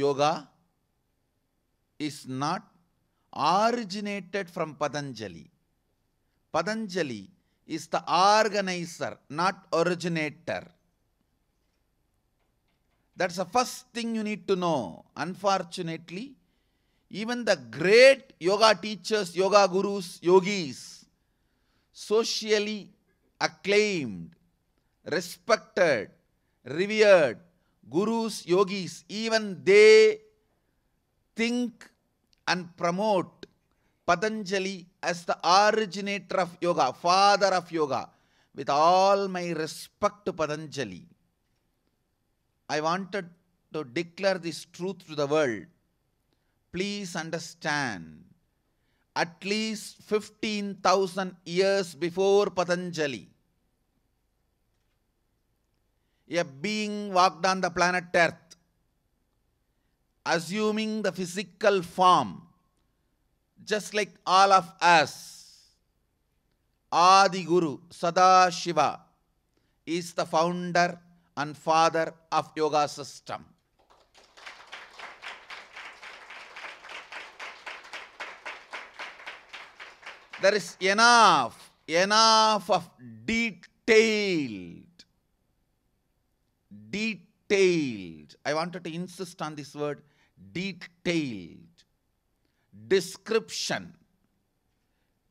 yoga is not originated from Patanjali. Patanjali is the organizer, not originator. That's the first thing you need to know. Unfortunately, even the great yoga teachers, yoga gurus, yogis, socially acclaimed, respected, revered, gurus, yogis, even they think and promote Patanjali as the originator of yoga, father of yoga. With all my respect to Patanjali, I wanted to declare this truth to the world. Please understand, at least 15,000 years before Patanjali, a being walked on the planet Earth, assuming the physical form, just like all of us. Adi Guru, Sada Shiva, is the founder and father of yoga system. There is enough, enough of detail detailed. I wanted to insist on this word detailed description,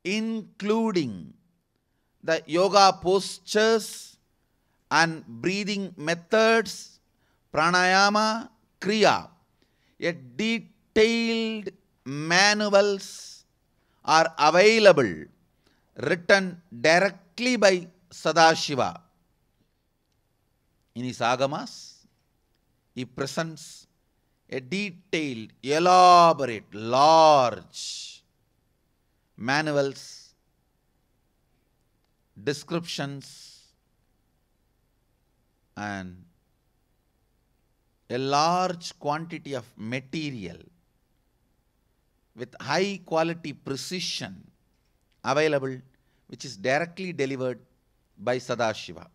including the yoga postures and breathing methods, pranayama, kriya, a detailed manuals are available written directly by Sadashiva. In his Agamas, he presents a detailed, elaborate, large manuals, descriptions, and a large quantity of material with high quality precision available, which is directly delivered by Sadashiva.